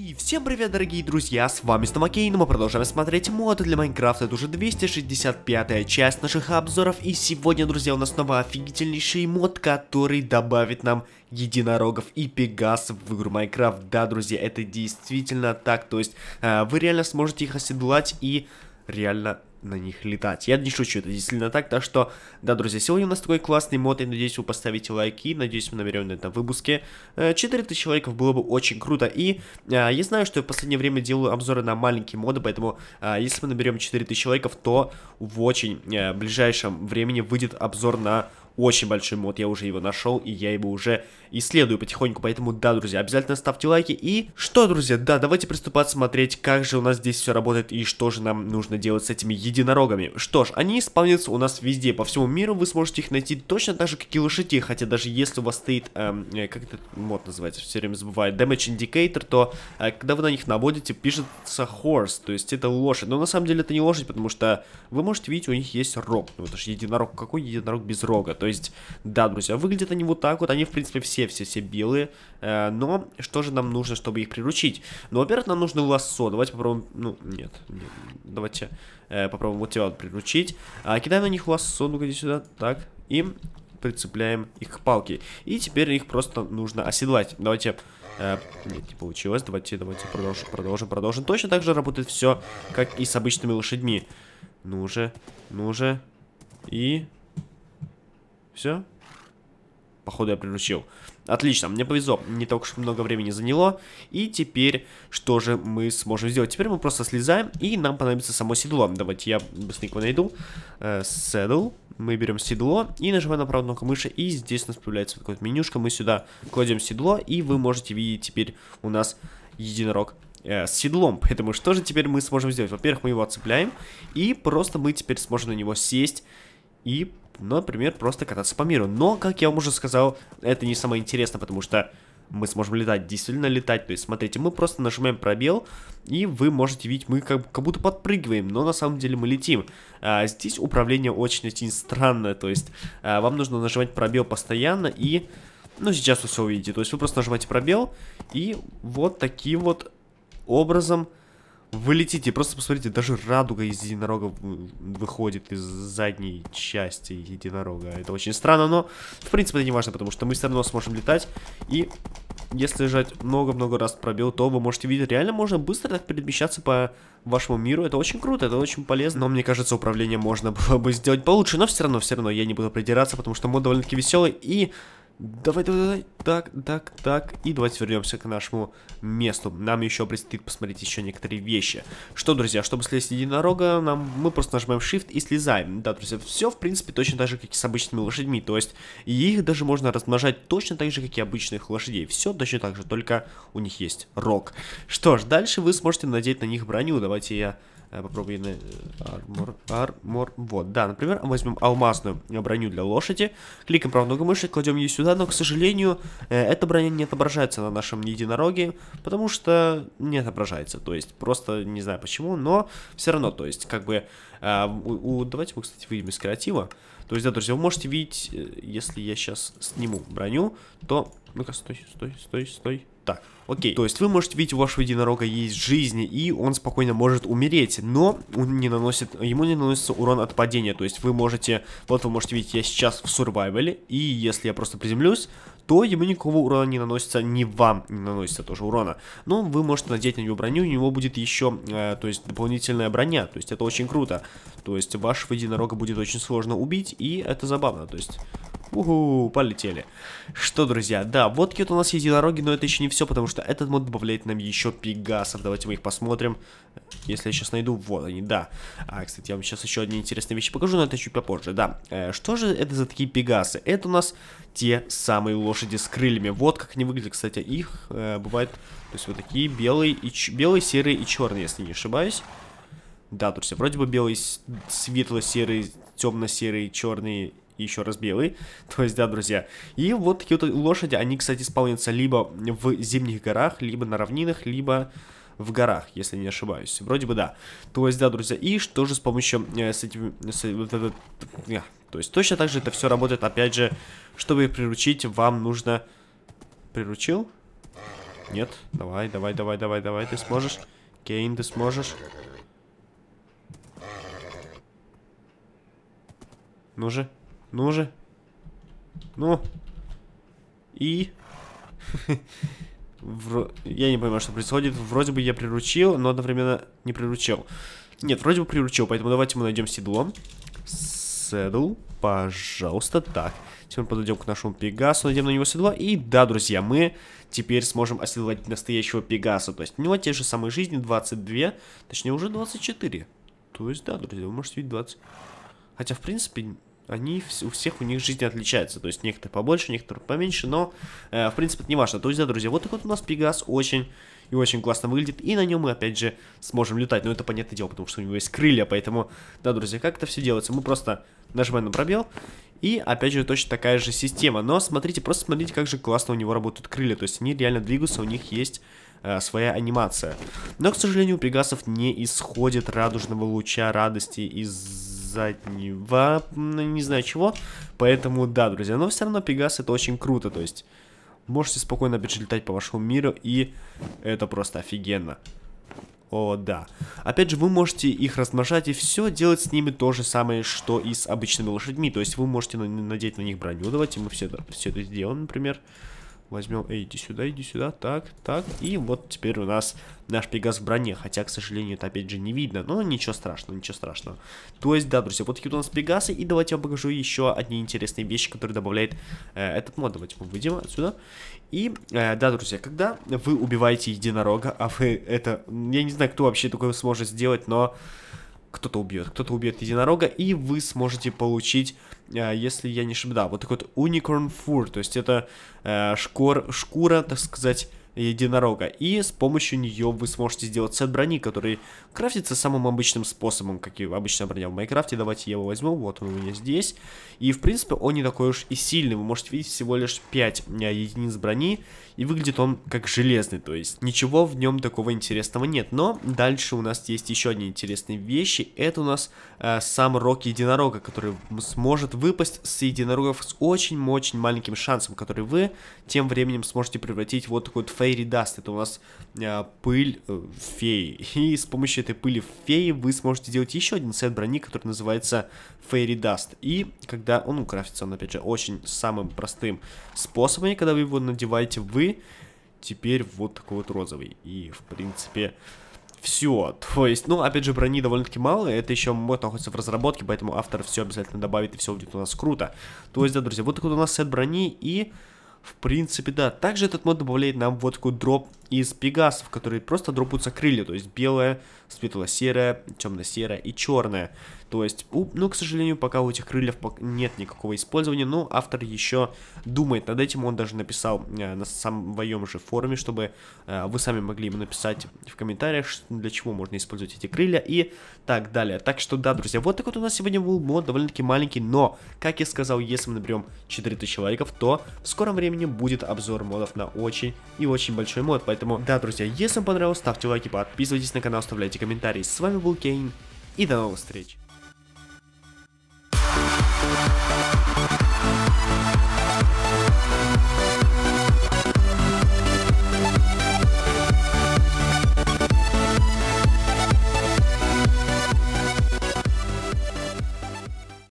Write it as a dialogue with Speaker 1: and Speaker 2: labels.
Speaker 1: И всем привет, дорогие друзья, с вами Стомакейн, мы продолжаем смотреть моды для Майнкрафта, это уже 265-я часть наших обзоров, и сегодня, друзья, у нас снова офигительнейший мод, который добавит нам единорогов и пегасов в игру Майнкрафт. Да, друзья, это действительно так, то есть э, вы реально сможете их оседлать и реально на них летать. Я не шучу, это действительно так. Так что, да, друзья, сегодня у нас такой классный мод. Я надеюсь, вы поставите лайки. Надеюсь, мы наберем на этом выпуске 4000 э, лайков. Было бы очень круто. И а, я знаю, что я в последнее время делаю обзоры на маленькие моды, поэтому а, если мы наберем 4000 лайков, то в очень а, ближайшем времени выйдет обзор на очень большой мод, я уже его нашел, и я его уже исследую потихоньку, поэтому да, друзья, обязательно ставьте лайки. И что, друзья, да, давайте приступать смотреть, как же у нас здесь все работает и что же нам нужно делать с этими единорогами. Что ж, они спавнятся у нас везде, по всему миру вы сможете их найти точно так же, как и лошади хотя даже если у вас стоит, эм, э, как этот мод называется, все время забывает Damage Indicator, то э, когда вы на них наводите, пишется Horse, то есть это лошадь, но на самом деле это не лошадь, потому что вы можете видеть, у них есть рог, ну это же единорог, какой единорог без рога, то есть, да, друзья, выглядят они вот так вот, они, в принципе, все-все-все белые, э, но что же нам нужно, чтобы их приручить? Ну, во-первых, нам нужно лассо, давайте попробуем, ну, нет, нет давайте э, попробуем вот тебя вот приручить, а, кидаем на них лассо, ну-ка иди сюда, так, и прицепляем их к палке. И теперь их просто нужно оседлать. Давайте... Э, нет, не получилось. Давайте, давайте продолжим, продолжим, продолжим. Точно так же работает все, как и с обычными лошадьми. Ну же, ну же. И... Все? Походу я приручил. Отлично, мне повезло, не так уж много времени заняло. И теперь что же мы сможем сделать? Теперь мы просто слезаем, и нам понадобится само седло. Давайте я быстренько найду. Э, седл. Мы берем седло и нажимаем на правую кнопку мыши, и здесь у нас появляется какое-то менюшка. Мы сюда кладем седло, и вы можете видеть теперь у нас единорог э, с седлом. Поэтому что же теперь мы сможем сделать? Во-первых, мы его отцепляем, и просто мы теперь сможем на него сесть и например, просто кататься по миру. Но, как я вам уже сказал, это не самое интересное, потому что мы сможем летать, действительно летать. То есть, смотрите, мы просто нажимаем пробел, и вы можете видеть, мы как, как будто подпрыгиваем, но на самом деле мы летим. А, здесь управление очень-очень странное, то есть а, вам нужно нажимать пробел постоянно, и, ну, сейчас вы все увидите. То есть вы просто нажимаете пробел, и вот таким вот образом вы летите, просто посмотрите, даже радуга из единорога выходит из задней части единорога. Это очень странно, но в принципе это не важно, потому что мы все равно сможем летать. И если жать много-много раз пробел, то вы можете видеть, реально можно быстро так перемещаться по вашему миру. Это очень круто, это очень полезно. Но мне кажется, управление можно было бы сделать получше, но все равно, все равно я не буду придираться, потому что мод довольно-таки веселый и... Давай, давай, давай. Так, так, так. И давайте вернемся к нашему месту. Нам еще предстоит посмотреть еще некоторые вещи. Что, друзья, чтобы слезть единорога, нам, мы просто нажимаем Shift и слезаем. Да, друзья, все, в принципе, точно так же, как и с обычными лошадьми. То есть, их даже можно размножать точно так же, как и обычных лошадей. Все точно так же, только у них есть рог. Что ж, дальше вы сможете надеть на них броню. Давайте я Э, попробуй на э, армор, армор, вот, да, например, возьмем алмазную броню для лошади, кликаем правую ногу мыши, кладем ее сюда, но, к сожалению, э, эта броня не отображается на нашем единороге, потому что не отображается, то есть, просто не знаю почему, но все равно, то есть, как бы, а, у, у, давайте мы, кстати, выйдем из креатива, то есть, да, друзья, вы можете видеть, если я сейчас сниму броню, то, ну-ка, стой, стой, стой, стой, так. Окей, то есть вы можете видеть, у вашего единорога есть жизни и он спокойно может умереть, но он не наносит, ему не наносится урон от падения, то есть вы можете, вот вы можете видеть, я сейчас в сурвайвеле, и если я просто приземлюсь, то ему никакого урона не наносится, не вам не наносится тоже урона. Но вы можете надеть на него броню, у него будет еще, э, то есть, дополнительная броня, то есть это очень круто. То есть вашего единорога будет очень сложно убить, и это забавно, то есть Уху, полетели. Что, друзья, да, вот какие-то у нас единороги, но это еще не все, потому что этот мод добавляет нам еще пегасов. Давайте мы их посмотрим, если я сейчас найду. Вот они, да. А, кстати, я вам сейчас еще одни интересные вещи покажу, но это чуть попозже, да. Э, что же это за такие пегасы? Это у нас те самые лошади с крыльями. Вот как они выглядят, кстати, их э, бывает, то есть вот такие белые, и белые, серые и черные, если не ошибаюсь. Да, друзья, вроде бы белый, светло-серый, темно-серый, черный еще раз белый. То есть, да, друзья. И вот такие вот лошади, они, кстати, исполняются либо в зимних горах, либо на равнинах, либо в горах, если не ошибаюсь. Вроде бы да. То есть, да, друзья, и что же с помощью э, с этим... С, э, э, то есть точно так же это все работает, опять же, чтобы их приручить, вам нужно... Приручил? Нет? Давай, давай, давай, давай, давай, ты сможешь. Кейн, ты сможешь. Ну же. Ну же. Ну. И... Я не понимаю, что происходит. Вроде бы я приручил, но одновременно не приручил. Нет, вроде бы приручил, поэтому давайте мы найдем седло. Седл, пожалуйста, так. Теперь мы подойдем к нашему Пегасу, найдем на него седло. И да, друзья, мы теперь сможем оседлать настоящего Пегаса. То есть у него те же самые жизни, 22, точнее уже 24. То есть да, друзья, вы можете видеть 20. Хотя, в принципе, они у всех у них жизнь отличается. То есть некоторые побольше, некоторые поменьше, но э, в принципе это не важно. То есть, да, друзья, вот такой вот у нас Пегас очень и очень классно выглядит. И на нем мы опять же сможем летать. Но это понятное дело, потому что у него есть крылья. Поэтому, да, друзья, как это все делается? Мы просто нажимаем на пробел. И опять же точно такая же система. Но смотрите, просто смотрите, как же классно у него работают крылья. То есть они реально двигаются, у них есть э, своя анимация. Но, к сожалению, у Пегасов не исходит радужного луча радости из заднего, не знаю чего. Поэтому да, друзья, но все равно Пегас это очень круто, то есть можете спокойно перелетать по вашему миру, и это просто офигенно. О, да. Опять же, вы можете их размножать и все делать с ними то же самое, что и с обычными лошадьми. То есть вы можете надеть на них броню, давайте мы все это, все это сделаем, Например. Возьмем, эй, иди сюда, иди сюда, так, так. И вот теперь у нас наш Пегас в броне. Хотя, к сожалению, это опять же не видно, но ничего страшного, ничего страшного. То есть, да, друзья, вот такие у нас Пегасы. И давайте я вам покажу еще одни интересные вещи, которые добавляет э, этот мод. Давайте мы выйдем отсюда. И, э, да, друзья, когда вы убиваете единорога, а вы это... Я не знаю, кто вообще такое сможет сделать, но кто-то убьет, кто-то убьет единорога, и вы сможете получить, э, если я не ошибаюсь, да, вот такой вот unicorn fur, то есть это э, шкор, шкура, так сказать, единорога. И с помощью нее вы сможете сделать сет брони, который крафтится самым обычным способом, как и обычная броня в Майнкрафте. Давайте я его возьму, вот он у меня здесь. И, в принципе, он не такой уж и сильный. Вы можете видеть всего лишь 5 а, единиц брони, и выглядит он как железный, то есть ничего в нем такого интересного нет. Но дальше у нас есть еще одни интересные вещи. Это у нас э, сам рок единорога, который сможет выпасть с единорогов с очень-очень маленьким шансом, который вы тем временем сможете превратить вот такой вот Fairy Dust. Это у нас э, пыль э, феи. И с помощью этой пыли феи вы сможете делать еще один сет брони, который называется Fairy Dust. И когда он ну, крафтится, он опять же очень самым простым способом, и когда вы его надеваете, вы теперь вот такой вот розовый. И в принципе... Все, то есть, ну, опять же, брони довольно-таки мало, это еще мод находится в разработке, поэтому автор все обязательно добавит, и все будет у нас круто. То есть, да, друзья, вот такой вот у нас сет брони, и в принципе, да. Также этот мод добавляет нам вот такой дроп из пегасов, которые просто дропаются крылья, то есть белое, светло-серое, темно-серое и черное. То есть, у, ну, к сожалению, пока у этих крыльев нет никакого использования, но автор еще думает над этим, он даже написал э, на своем же форуме, чтобы э, вы сами могли ему написать в комментариях, для чего можно использовать эти крылья и так далее. Так что, да, друзья, вот такой вот у нас сегодня был мод, довольно-таки маленький, но, как я сказал, если мы наберем 4000 лайков, то в скором времени будет обзор модов на очень и очень большой мод, поэтому Поэтому, да, друзья, если вам понравилось, ставьте лайки, подписывайтесь на канал, оставляйте комментарии. С вами был Кейн, и до новых встреч.